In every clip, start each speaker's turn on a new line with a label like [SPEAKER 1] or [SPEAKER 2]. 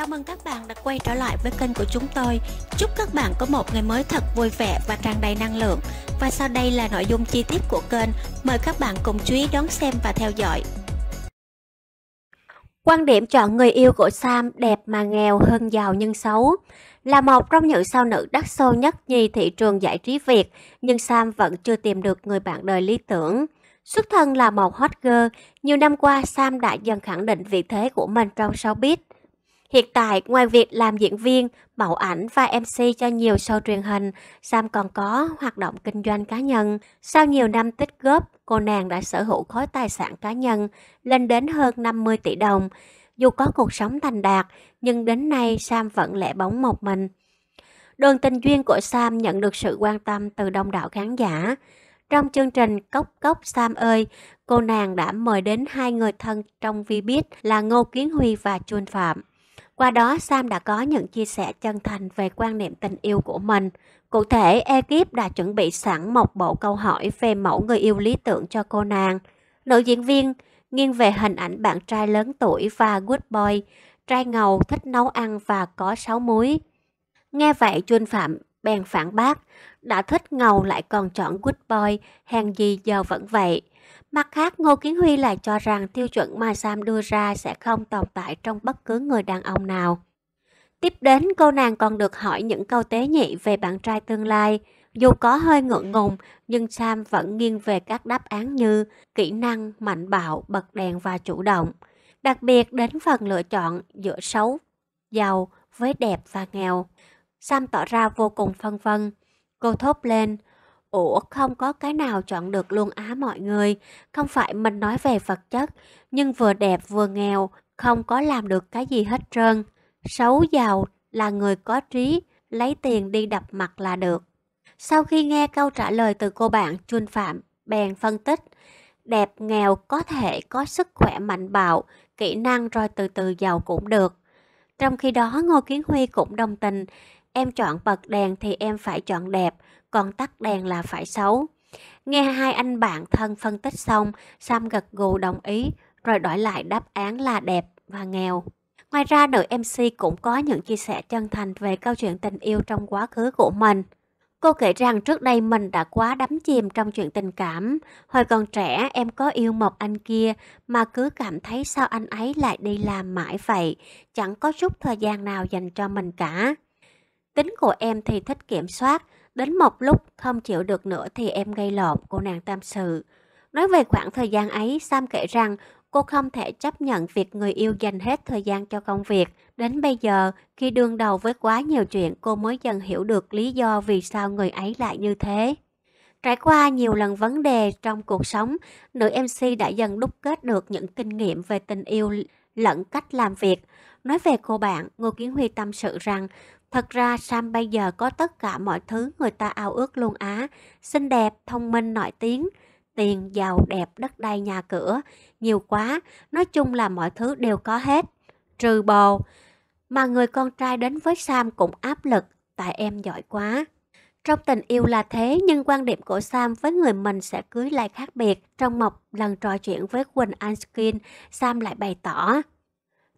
[SPEAKER 1] Chào mừng các bạn đã quay trở lại với kênh của chúng tôi. Chúc các bạn có một ngày mới thật vui vẻ và tràn đầy năng lượng. Và sau đây là nội dung chi tiết của kênh. Mời các bạn cùng chú ý đón xem và theo dõi. Quan điểm chọn người yêu của Sam đẹp mà nghèo hơn giàu nhưng xấu. Là một trong những sao nữ đắt sâu nhất nhì thị trường giải trí Việt, nhưng Sam vẫn chưa tìm được người bạn đời lý tưởng. Xuất thân là một hot girl, nhiều năm qua Sam đã dần khẳng định vị thế của mình trong showbiz Hiện tại, ngoài việc làm diễn viên, mẫu ảnh và MC cho nhiều show truyền hình, Sam còn có hoạt động kinh doanh cá nhân. Sau nhiều năm tích góp, cô nàng đã sở hữu khối tài sản cá nhân lên đến hơn 50 tỷ đồng. Dù có cuộc sống thành đạt, nhưng đến nay Sam vẫn lẻ bóng một mình. Đường tình duyên của Sam nhận được sự quan tâm từ đông đảo khán giả. Trong chương trình Cốc Cốc Sam ơi, cô nàng đã mời đến hai người thân trong vi biết là Ngô Kiến Huy và Chuân Phạm. Qua đó Sam đã có những chia sẻ chân thành về quan niệm tình yêu của mình. Cụ thể, ekip đã chuẩn bị sẵn một bộ câu hỏi về mẫu người yêu lý tưởng cho cô nàng. Nữ diễn viên nghiêng về hình ảnh bạn trai lớn tuổi và good boy, trai ngầu thích nấu ăn và có sáu múi. Nghe vậy Chuân Phạm bèn phản bác, đã thích ngầu lại còn chọn good boy, hèn gì giờ vẫn vậy. Mặt khác, Ngô Kiến Huy lại cho rằng tiêu chuẩn mà Sam đưa ra sẽ không tồn tại trong bất cứ người đàn ông nào. Tiếp đến, cô nàng còn được hỏi những câu tế nhị về bạn trai tương lai. Dù có hơi ngượng ngùng, nhưng Sam vẫn nghiêng về các đáp án như kỹ năng, mạnh bạo, bật đèn và chủ động. Đặc biệt đến phần lựa chọn giữa xấu, giàu với đẹp và nghèo. Sam tỏ ra vô cùng phân vân. Cô thốt lên, Ủa không có cái nào chọn được luôn á mọi người, không phải mình nói về vật chất, nhưng vừa đẹp vừa nghèo, không có làm được cái gì hết trơn. Xấu giàu là người có trí, lấy tiền đi đập mặt là được. Sau khi nghe câu trả lời từ cô bạn Chuân Phạm, bèn phân tích, đẹp nghèo có thể có sức khỏe mạnh bạo, kỹ năng rồi từ từ giàu cũng được. Trong khi đó Ngô Kiến Huy cũng đồng tình, em chọn bật đèn thì em phải chọn đẹp, còn tắt đèn là phải xấu. Nghe hai anh bạn thân phân tích xong, Sam gật gù đồng ý, rồi đổi lại đáp án là đẹp và nghèo. Ngoài ra nữ MC cũng có những chia sẻ chân thành về câu chuyện tình yêu trong quá khứ của mình. Cô kể rằng trước đây mình đã quá đắm chìm trong chuyện tình cảm. Hồi còn trẻ em có yêu một anh kia mà cứ cảm thấy sao anh ấy lại đi làm mãi vậy, chẳng có chút thời gian nào dành cho mình cả. Tính của em thì thích kiểm soát, đến một lúc không chịu được nữa thì em gây lộn, cô nàng tâm sự. Nói về khoảng thời gian ấy, Sam kể rằng cô không thể chấp nhận việc người yêu dành hết thời gian cho công việc. Đến bây giờ, khi đương đầu với quá nhiều chuyện, cô mới dần hiểu được lý do vì sao người ấy lại như thế. Trải qua nhiều lần vấn đề trong cuộc sống, nữ MC đã dần đúc kết được những kinh nghiệm về tình yêu lẫn cách làm việc. Nói về cô bạn, Ngô Kiến Huy tâm sự rằng Thật ra Sam bây giờ có tất cả mọi thứ người ta ao ước luôn á, xinh đẹp, thông minh, nổi tiếng, tiền, giàu, đẹp, đất đai, nhà cửa, nhiều quá, nói chung là mọi thứ đều có hết, trừ bồ. Mà người con trai đến với Sam cũng áp lực, tại em giỏi quá. Trong tình yêu là thế nhưng quan điểm của Sam với người mình sẽ cưới lại khác biệt. Trong một lần trò chuyện với Quỳnh Anskin, Sam lại bày tỏ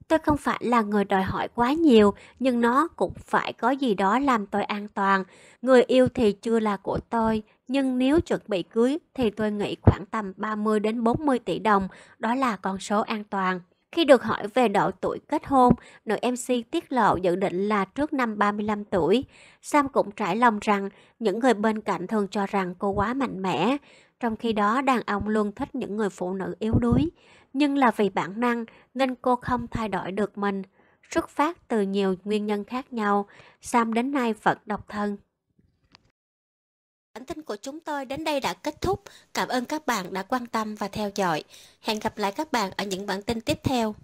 [SPEAKER 1] Tôi không phải là người đòi hỏi quá nhiều, nhưng nó cũng phải có gì đó làm tôi an toàn. Người yêu thì chưa là của tôi, nhưng nếu chuẩn bị cưới thì tôi nghĩ khoảng tầm 30 đến 40 tỷ đồng, đó là con số an toàn. Khi được hỏi về độ tuổi kết hôn, nữ MC tiết lộ dự định là trước năm 35 tuổi. Sam cũng trải lòng rằng những người bên cạnh thường cho rằng cô quá mạnh mẽ. Trong khi đó đàn ông luôn thích những người phụ nữ yếu đuối, nhưng là vì bản năng nên cô không thay đổi được mình. Xuất phát từ nhiều nguyên nhân khác nhau, Sam đến nay vẫn độc thân. Bản tin của chúng tôi đến đây đã kết thúc. Cảm ơn các bạn đã quan tâm và theo dõi. Hẹn gặp lại các bạn ở những bản tin tiếp theo.